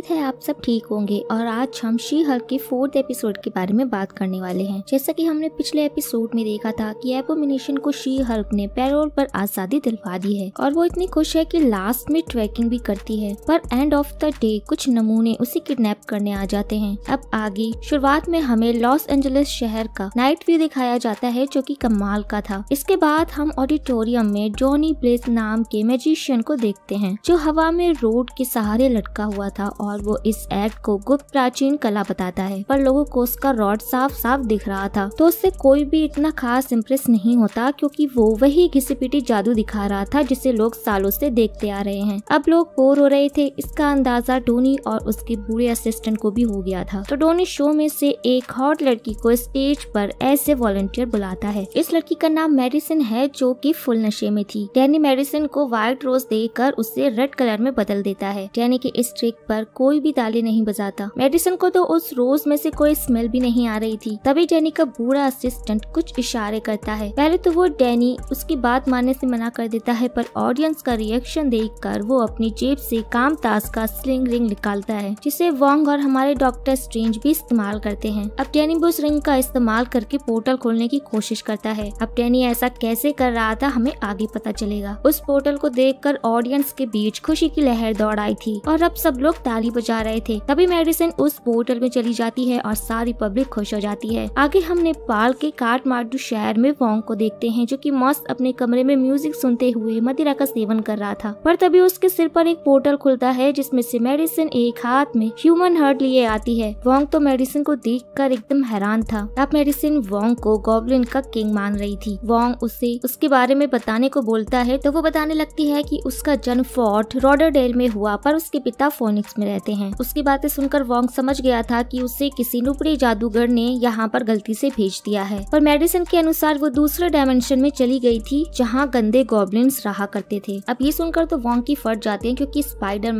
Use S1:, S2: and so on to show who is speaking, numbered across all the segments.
S1: उम्मीद है आप सब ठीक होंगे और आज हम शी हल्क के फोर्थ एपिसोड के बारे में बात करने वाले हैं जैसा कि हमने पिछले एपिसोड में देखा था कि एपोमिनेशन को शी हल्क ने पैरोल पर आजादी दिलवा दी है और वो इतनी खुश है कि लास्ट में ट्रैकिंग भी करती है पर एंड ऑफ द डे कुछ नमूने उसे किडनेप करने आ जाते हैं अब आगे शुरुआत में हमें लॉस एंजलिस शहर का नाइट व्यू दिखाया जाता है जो की कमाल का था इसके बाद हम ऑडिटोरियम में जॉनी ब्लेस नाम के मेजिशियन को देखते हैं जो हवा में रोड के सहारे लटका हुआ था और और वो इस एक्ट को गुप्त प्राचीन कला बताता है पर लोगों को उसका रॉड साफ साफ दिख रहा था तो उससे कोई भी इतना खास इम्प्रेस नहीं होता क्योंकि वो वही घिसीपिटी जादू दिखा रहा था जिसे लोग सालों से देखते आ रहे हैं अब लोग बोर हो रहे थे इसका अंदाजा डोनी और उसके बुरे असिस्टेंट को भी हो गया था तो डोनी शो में से एक हॉट लड़की को स्टेज पर ऐसे वॉलंटियर बुलाता है इस लड़की का नाम मेडिसिन है जो की फुल नशे में थी डैनी मेडिसिन को व्हाइट रोज देकर उसे रेड कलर में बदल देता है डैनी के इस ट्रिक पर कोई भी ताली नहीं बजाता मेडिसन को तो उस रोज में से कोई स्मेल भी नहीं आ रही थी तभी डैनी का बूढ़ा असिस्टेंट कुछ इशारे करता है पहले तो वो डैनी उसकी बात मानने से मना कर देता है पर ऑडियंस का रिएक्शन देखकर वो अपनी जेब से काम ताज का स्लिंग रिंग निकालता है जिसे वॉन्ग और हमारे डॉक्टर स्ट्रेंज भी इस्तेमाल करते हैं अब डैनी भी उस रिंग का इस्तेमाल करके पोर्टल खोलने की कोशिश करता है अब डैनी ऐसा कैसे कर रहा था हमें आगे पता चलेगा उस पोर्टल को कर ऑडियंस के बीच खुशी की लहर दौड़ आई थी और अब सब लोग ताली ताली बजा रहे थे तभी मेडिसिन उस पोर्टल में चली जाती है और सारी पब्लिक खुश हो जाती है आगे हम नेपाल के काठमांडू शहर में वोंग को देखते हैं जो कि मस्त अपने कमरे में म्यूजिक सुनते हुए मदिरा का सेवन कर रहा था पर तभी उसके सिर पर एक पोर्टल खुलता है जिसमें से मेडिसिन एक हाथ में ह्यूमन हर्ट लिए आती है वोंग तो मेडिसिन को देख एकदम हैरान था अब मेडिसिन वोंग को गॉबलिन का किंग मान रही थी वोंग उसे उसके बारे में बताने को बोलता है तो वो बताने लगती है की उसका जन्म फोर्ट रॉडरडेल में हुआ पर उसके पिता फोनिक्स में रहते रहते हैं उसकी बातें सुनकर वोंग समझ गया था कि उसे किसी नुपड़े जादूगर ने यहाँ पर गलती से भेज दिया है पर मेडिसिन के अनुसार वो दूसरे डायमेंशन में चली गई थी जहाँ गंदे गॉबलिन्स रहा करते थे अब ये सुनकर तो वोंग की फट जाते हैं क्योंकि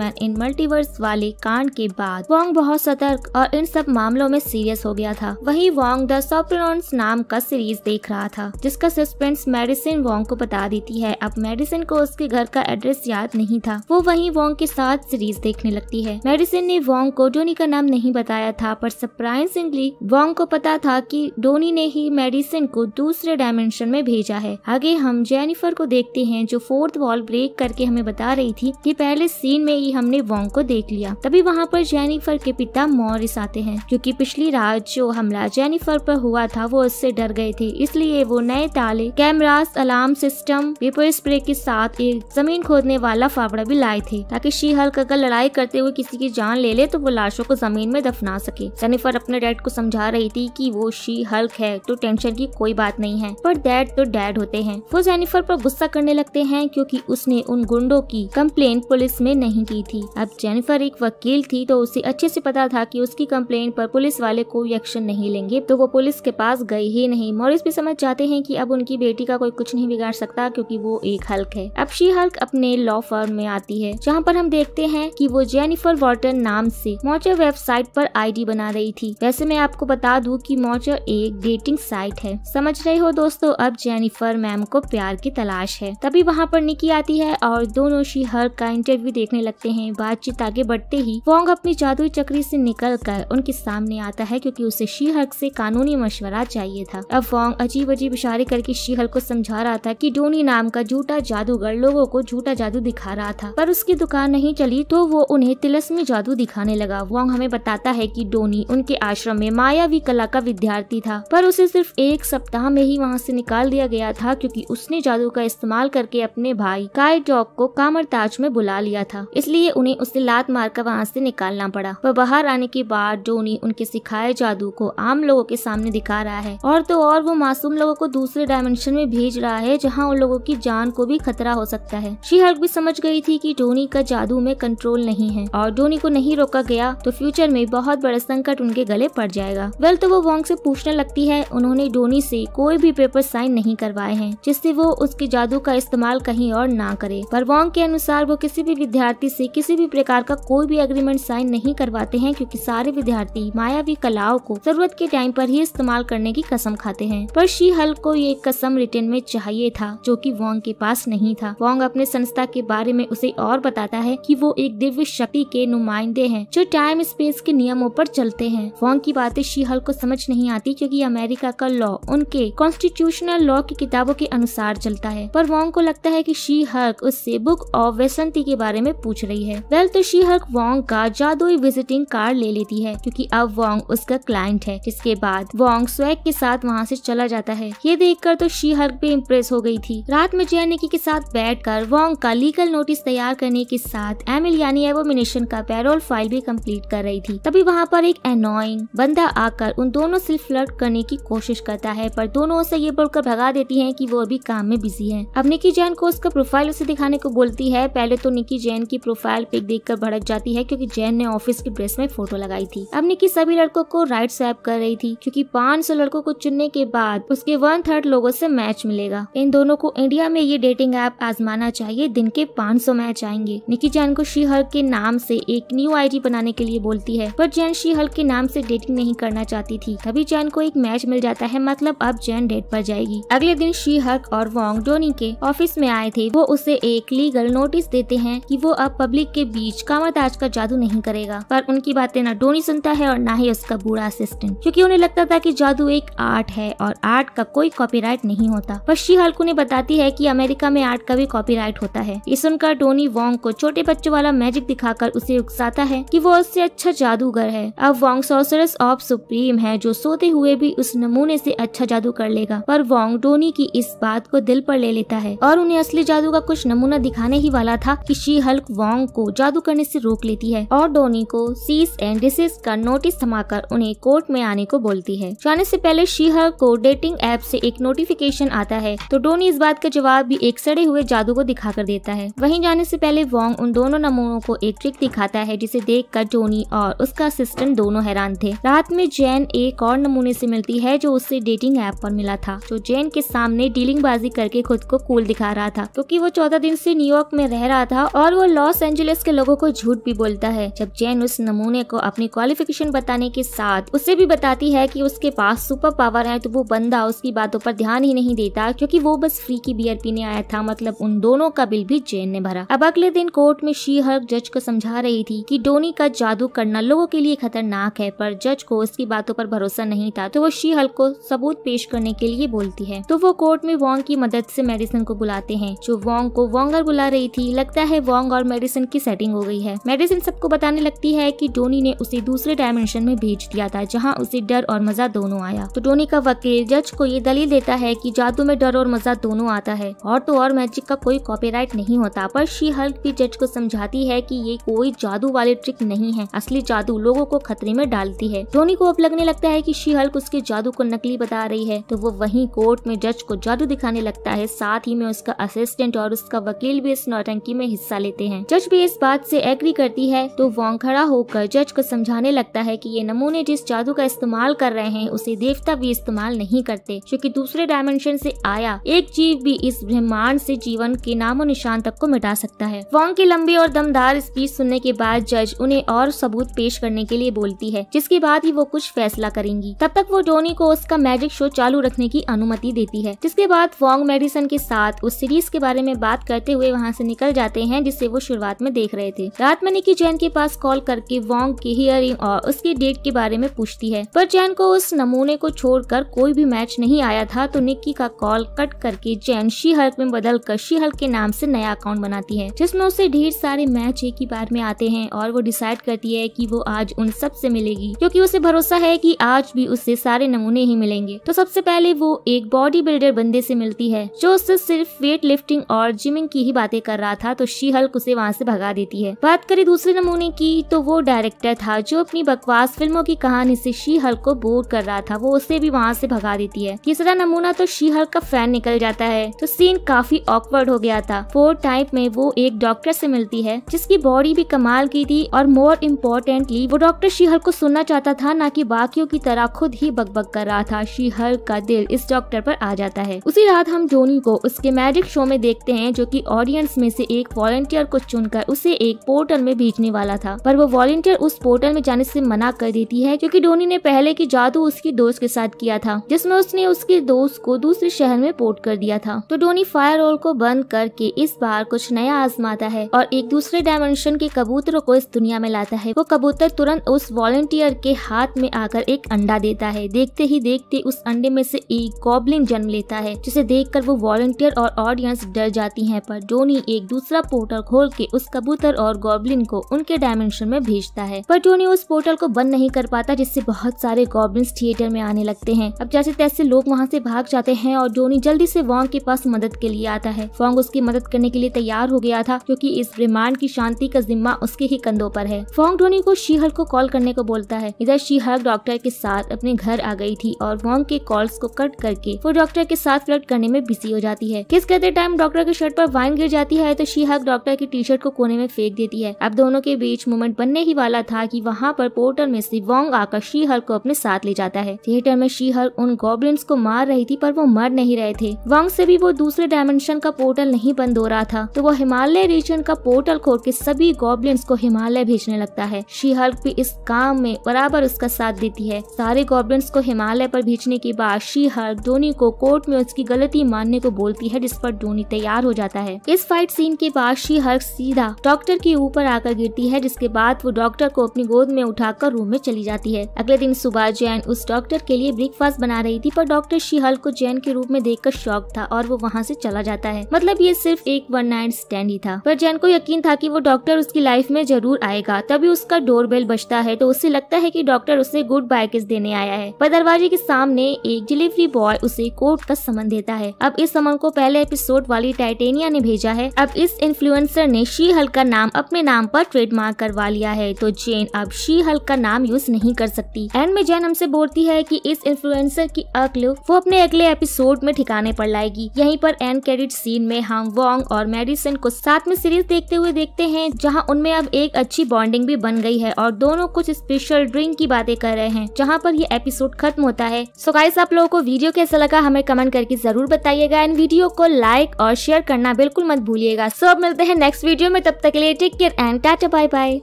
S1: मैन इन मल्टीवर्स वाले कांड के बाद वोंग बहुत सतर्क और इन सब मामलों में सीरियस हो गया था वही वोंग द सोप्रोन्स नाम का सीरीज देख रहा था जिसका सस्पेंस मेडिसिन वोंग को बता देती है अब मेडिसिन को उसके घर का एड्रेस याद नहीं था वो वही वोंग के साथ सीरीज देखने लगती है मेडिसिन ने वोंग को डोनी का नाम नहीं बताया था पर सरप्राइजिंगली वोंग को पता था कि डोनी ने ही मेडिसिन को दूसरे डायमेंशन में भेजा है आगे हम जेनिफर को देखते हैं जो फोर्थ वॉल ब्रेक करके हमें बता रही थी कि पहले सीन में ही हमने वोंग को देख लिया तभी वहाँ पर जेनिफर के पिता मॉरिस आते हैं क्योंकि पिछली रात जो हमला जेनिफर पर हुआ था वो उससे डर गए थे इसलिए वो नए ताले camera alarm system pepper spray के साथ एक जमीन खोदने वाला फावड़ा भी लाए थे ताकि शीहल का लड़ाई करते हुए किसी किसी की जान ले ले तो वो लाशों को जमीन में दफना सके जेनिफर अपने डैड को समझा रही थी कि वो शी हल्क है तो टेंशन की कोई बात नहीं है पर डैड तो डैड होते हैं वो जेनिफर पर गुस्सा करने लगते हैं क्योंकि उसने उन गुंडों की कम्प्लेन पुलिस में नहीं की थी अब जेनिफर एक वकील थी तो उसे अच्छे से पता था की उसकी कम्प्लेन पर पुलिस वाले कोई एक्शन नहीं लेंगे तो वो पुलिस के पास गए ही नहीं मॉरिस भी समझ जाते हैं की अब उनकी बेटी का कोई कुछ नहीं बिगाड़ सकता क्योंकि वो एक हल्क है अब शी हल्क अपने लॉ फर्म में आती है जहाँ पर हम देखते हैं कि वो जेनिफर वाटर नाम से मोचर वेबसाइट पर आईडी बना रही थी वैसे मैं आपको बता दूं कि मोचर एक डेटिंग साइट है समझ रहे हो दोस्तों अब जेनिफर मैम को प्यार की तलाश है तभी वहाँ पर निकी आती है और दोनों शी हर का इंटरव्यू देखने लगते है बातचीत आगे बढ़ते ही वोंग अपनी जादुई चक्री ऐसी निकल कर उनके सामने आता है क्यूँकी उसे शी हर्क कानूनी मशवरा चाहिए था अब वोंग अजीब अजीब इशारे करके शी हल को समझा रहा था कि डोनी नाम का झूठा जादूगर लोगों को झूठा जादू दिखा रहा था पर उसकी दुकान नहीं चली तो वो उन्हें तिलस में जादू दिखाने लगा वोंग हमें बताता है कि डोनी उनके आश्रम में मायावी कला का विद्यार्थी था पर उसे सिर्फ एक सप्ताह में ही वहाँ से निकाल दिया गया था क्योंकि उसने जादू का इस्तेमाल करके अपने भाई काय डॉग को कामर ताज में बुला लिया था इसलिए उन्हें उसे लात मार कर वहाँ से निकालना पड़ा वह बाहर आने के बाद डोनी उनके सिखाए जादू को आम लोगों के सामने दिखा रहा है और तो और वो मासूम लोगों को दूसरे डायमेंशन में भेज रहा है जहाँ उन लोगों की जान को भी खतरा हो सकता है श्रीहर्क भी समझ गई थी की डोनी का जादू में कंट्रोल नहीं है और धोनी को नहीं रोका गया तो फ्यूचर में बहुत बड़ा संकट उनके गले पड़ जाएगा वेल तो वो वॉन्ग से पूछने लगती है उन्होंने धोनी से कोई भी पेपर साइन नहीं करवाए हैं जिससे वो उसके जादू का इस्तेमाल कहीं और ना करे पर वॉन्ग के अनुसार वो किसी भी विद्यार्थी से किसी भी प्रकार का कोई भी एग्रीमेंट साइन नहीं करवाते हैं क्योंकि सारे विद्यार्थी मायावी कलाओं को जरूरत के टाइम पर ही इस्तेमाल करने की कसम खाते हैं पर शी हल को ये कसम रिटर्न में चाहिए था जो कि वॉन्ग के पास नहीं था वॉन्ग अपने संस्था के बारे में उसे और बताता है कि वो एक दिव्य शक्ति के नुमाइंदे हैं जो टाइम स्पेस के नियमों पर चलते हैं वॉन्ग की बातें शीहल को समझ नहीं आती क्योंकि अमेरिका का लॉ उनके कॉन्स्टिट्यूशनल लॉ की किताबों के अनुसार चलता है पर वॉन्ग को लगता है कि शी हर्क उससे बुक ऑफ वेसंती के बारे में पूछ रही है वेल तो शी हर्क वॉन्ग का जादुई विजिटिंग कार्ड ले लेती है क्योंकि अब वॉन्ग उसका क्लाइंट है जिसके बाद वॉन्ग स्वैग के साथ वहाँ से चला जाता है ये देखकर तो शी हल्क भी इम्प्रेस हो गई थी रात में जयनिकी के साथ बैठकर वॉन्ग का लीगल नोटिस तैयार करने के साथ एमिल यानी एवोमिनेशन का का पैरोल फाइल भी कंप्लीट कर रही थी तभी वहाँ पर एक एनोइंग बंदा आकर उन दोनों से फ्लर्ट करने की कोशिश करता है पर दोनों उसे ये बोलकर भगा देती है की वो अभी काम में बिजी है अब निकी जैन को उसका प्रोफाइल उसे दिखाने को बोलती है पहले तो निकी जैन की प्रोफाइल पिक कर भड़क जाती है क्यूँकी जैन ने ऑफिस की ड्रेस में फोटो लगाई थी अब निकी सभी लड़कों को राइट स्वैप कर रही थी पाँच सौ लड़कों को चुनने के बाद उसके वन थर्ड लोगों से मैच मिलेगा इन दोनों को इंडिया में ये डेटिंग ऐप आजमाना चाहिए दिन के सौ मैच आएंगे निकी जैन को शिहर के नाम से एक न्यू आईडी बनाने के लिए बोलती है पर जैन शी हल्क के नाम से डेटिंग नहीं करना चाहती थी तभी जैन को एक मैच मिल जाता है मतलब अब जैन डेट पर जाएगी अगले दिन शी हल्क और वोंग डोनी के ऑफिस में आए थे वो उसे एक लीगल नोटिस देते हैं कि वो अब पब्लिक के बीच कामताज का जादू नहीं करेगा पर उनकी बातें ना डोनी सुनता है और ना ही उसका बूढ़ा असिस्टेंट क्योंकि उन्हें लगता था कि जादू एक आर्ट है और आर्ट का कोई कॉपीराइट नहीं होता पर शी हल्क उन्हें बताती है कि अमेरिका में आर्ट का भी कॉपीराइट होता है ये सुनकर डोनी वोंग को छोटे बच्चों वाला मैजिक दिखाकर उसे उकसाता है कि वो उससे अच्छा जादूगर है अब वॉन्ग सोसरस ऑफ सुप्रीम है जो सोते हुए भी उस नमूने से अच्छा जादू कर लेगा पर वॉन्ग डोनी की इस बात को दिल पर ले लेता है और उन्हें असली जादू का कुछ नमूना दिखाने ही वाला था कि शी हल्क वॉन्ग को जादू करने से रोक लेती है और डोनी को सीस एंड डिस का नोटिस थमाकर उन्हें कोर्ट में आने को बोलती है जाने ऐसी पहले शी हल्क को डेटिंग एप ऐसी एक नोटिफिकेशन आता है तो डोनी इस बात का जवाब भी एक सड़े हुए जादू को दिखाकर देता है वही जाने ऐसी पहले वोंग उन दोनों नमूनों को एक ट्रिक दिखा दिखाता है जिसे देखकर टोनी और उसका असिस्टेंट दोनों हैरान थे रात में जैन एक और नमूने से मिलती है जो उससे डेटिंग ऐप पर मिला था जो जैन के सामने डीलिंग बाजी करके खुद को कूल दिखा रहा था क्योंकि वो चौदह दिन से न्यूयॉर्क में रह रहा था और वो लॉस एंजलिस के लोगों को झूठ भी बोलता है जब जैन उस नमूने को अपनी क्वालिफिकेशन बताने के साथ उसे भी बताती है की उसके पास सुपर पावर है तो वो बंदा उसकी बातों पर ध्यान ही नहीं देता क्योंकि वो बस फ्री की बियर पीने आया था मतलब उन दोनों का बिल भी जैन ने भरा अब अगले दिन कोर्ट में शी हर्क जज को समझा रही रही थी कि डोनी का जादू करना लोगों के लिए खतरनाक है पर जज को उसकी बातों पर भरोसा नहीं था तो वो शी हल्क को सबूत पेश करने के लिए बोलती है तो वो कोर्ट में वोंग की मदद से मेडिसन को बुलाते हैं जो वोंग को वोंगर बुला रही थी लगता है वोंग और मेडिसन की सेटिंग हो गई है मेडिसन सबको बताने लगती है की डोनी ने उसे दूसरे डायमेंशन में भेज दिया था जहाँ उसे डर और मजा दोनों आया तो डोनी का वकील जज को ये दलील देता है की जादू में डर और मजा दोनों आता है और तो और मैजिक का कोई कॉपीराइट नहीं होता पर शी हल्क भी जज को समझाती है कि ये कोई जादू वाली ट्रिक नहीं है असली जादू लोगों को खतरे में डालती है धोनी को अब लगने लगता है की शी हल्क उसके जादू को नकली बता रही है तो वो वही कोर्ट में जज को जादू दिखाने लगता है साथ ही में उसका असिस्टेंट और उसका वकील भी इस नौटंकी में हिस्सा लेते हैं जज भी इस बात से एग्री करती है तो वॉन्ग खड़ा होकर जज को समझाने लगता है कि ये नमूने जिस जादू का इस्तेमाल कर रहे हैं उसे देवता भी इस्तेमाल नहीं करते क्योंकि दूसरे डायमेंशन से आया एक जीव भी इस ब्रह्मांड से जीवन के नामो निशान तक को मिटा सकता है वॉन्ग की लंबी और दमदार स्पीच सुनने के के बाद जज उन्हें और सबूत पेश करने के लिए बोलती है जिसके बाद ही वो कुछ फैसला करेंगी तब तक वो डोनी को उसका मैजिक शो चालू रखने की अनुमति देती है जिसके बाद वॉन्ग मेडिसन के साथ उस सीरीज के बारे में बात करते हुए वहाँ से निकल जाते हैं जिसे वो शुरुआत में देख रहे थे रात में निकी जैन के पास कॉल करके वॉन्ग की हियरिंग और उसके डेट के बारे में पूछती है पर जैन को उस नमूने को छोड़कर कोई भी मैच नहीं आया था तो निक्की का कॉल कट करके जैन शी हल्क में बदल कर शी हल्क के नाम से नया अकाउंट बनाती है जिसमें उसे ढेर सारे मैच एक ही बार में आते जाते हैं और वो डिसाइड करती है कि वो आज उन सब से मिलेगी क्योंकि उसे भरोसा है कि आज भी उससे सारे नमूने ही मिलेंगे तो सबसे पहले वो एक बॉडी बिल्डर बंदे से मिलती है जो उससे सिर्फ वेट लिफ्टिंग और जिमिंग की ही बातें कर रहा था तो शी हल्क उसे वहाँ से भगा देती है बात करें दूसरे नमूने की तो वो डायरेक्टर था जो अपनी बकवास फिल्मों की कहानी से शी हल्क को बोर कर रहा था वो उसे भी वहाँ से भगा देती है तीसरा नमूना तो शी हल्क का फैन निकल जाता है तो सीन काफी ऑकवर्ड हो गया था फोर टाइप में वो एक डॉक्टर से मिलती है जिसकी बॉडी भी कमा इस्तेमाल की थी और मोर इम्पोर्टेंटली वो डॉक्टर शिहर को सुनना चाहता था ना कि बाकियों की तरह खुद ही बकबक कर रहा था शिहर का दिल इस डॉक्टर पर आ जाता है उसी रात हम जोनी को उसके मैजिक शो में देखते हैं जो कि ऑडियंस में से एक वॉलंटियर को चुनकर उसे एक पोर्टल में भेजने वाला था पर वो वॉलंटियर उस पोर्टल में जाने से मना कर देती है क्योंकि डोनी ने पहले की जादू उसकी दोस्त के साथ किया था जिसमें उसने उसके दोस्त को दूसरे शहर में पोर्ट कर दिया था तो डोनी फायर को बंद करके इस बार कुछ नया आजमाता है और एक दूसरे डायमेंशन के कबूतर कबूतरों को इस दुनिया में लाता है वो कबूतर तुरंत उस वॉलेंटियर के हाथ में आकर एक अंडा देता है देखते ही देखते उस अंडे में से एक गॉबलिन जन्म लेता है जिसे देख वो वॉलेंटियर और ऑडियंस डर जाती है पर जोनी एक दूसरा पोर्टल खोल के उस कबूतर और गॉबलिन को उनके डायमेंशन में भेजता है पर जोनी उस पोर्टल को बंद नहीं कर पाता जिससे बहुत सारे गॉबलिन्स थिएटर में आने लगते हैं अब जैसे तैसे लोग वहाँ से भाग जाते हैं और जोनी जल्दी से वोंग के पास मदद के लिए आता है वॉन्ग उसकी मदद करने के लिए तैयार हो गया था क्योंकि इस ब्रह्मांड की शांति का जिम्मा उसके ही कंधों पर है फोंग डोनी को शीहल को कॉल करने को बोलता है इधर शीहल डॉक्टर के साथ अपने घर आ गई थी और वोंग के कॉल्स को कट करके वो डॉक्टर के साथ फ्लर्ट करने में बिजी हो जाती है किस कहते टाइम डॉक्टर के शर्ट पर वाइन गिर जाती है तो शी डॉक्टर की टी शर्ट को कोने में फेंक देती है अब दोनों के बीच मोमेंट बनने ही वाला था की वहाँ पर पोर्टल में से वोंग आकर शीहल को अपने साथ ले जाता है थिएटर में शीहल उन गॉबलिन्स को मार रही थी पर वो मर नहीं रहे थे वोंग से भी वो दूसरे डायमेंशन का पोर्टल नहीं बंद हो रहा था तो वो हिमालय रीजन का पोर्टल खोल के सभी गॉबलिन एलियंस को हिमालय भेजने लगता है शी हल्क भी इस काम में बराबर उसका साथ देती है सारे गॉबलिन्स को हिमालय पर भेजने के बाद शी हल्क डोनी को कोर्ट में उसकी गलती मानने को बोलती है जिस पर डोनी तैयार हो जाता है इस फाइट सीन के बाद शी हल्क सीधा डॉक्टर के ऊपर आकर गिरती है जिसके बाद वो डॉक्टर को अपनी गोद में उठाकर रूम में चली जाती है अगले दिन सुबह जैन उस डॉक्टर के लिए ब्रेकफास्ट बना रही थी पर डॉक्टर हल्क को जैन के रूप में देखकर शौक था और वो वहाँ से चला जाता है मतलब ये सिर्फ एक वन नाइट स्टैंड ही था पर जैन को यकीन था कि वो डॉक्टर उसकी लाइफ लाइफ में जरूर आएगा तभी उसका डोरबेल बजता है तो उसे लगता है कि डॉक्टर उसे गुड बाय किस देने आया है पर दरवाजे के सामने एक डिलीवरी बॉय उसे कोर्ट का समन देता है अब इस समन को पहले एपिसोड वाली टाइटेनिया ने भेजा है अब इस इन्फ्लुएंसर ने शी हल का नाम अपने नाम पर ट्रेडमार्क करवा लिया है तो जेन अब शी हल का नाम यूज नहीं कर सकती एंड में जेन हमसे बोलती है कि इस इन्फ्लुएंसर की अक्ल वो अपने अगले एपिसोड में ठिकाने पर लाएगी यहीं पर एंड क्रेडिट सीन में हम वॉन्ग और मेडिसन को साथ में सीरीज देखते हुए देखते हैं जहाँ उनमें में अब एक अच्छी बॉन्डिंग भी बन गई है और दोनों कुछ स्पेशल ड्रिंक की बातें कर रहे हैं जहाँ पर ये एपिसोड खत्म होता है सो गाइस आप लोगों को वीडियो कैसा लगा हमें कमेंट करके जरूर बताइएगा एंड वीडियो को लाइक और शेयर करना बिल्कुल मत भूलिएगा सो अब मिलते हैं नेक्स्ट वीडियो में तब तक के लिए take care and tata bye bye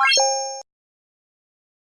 S1: Bye.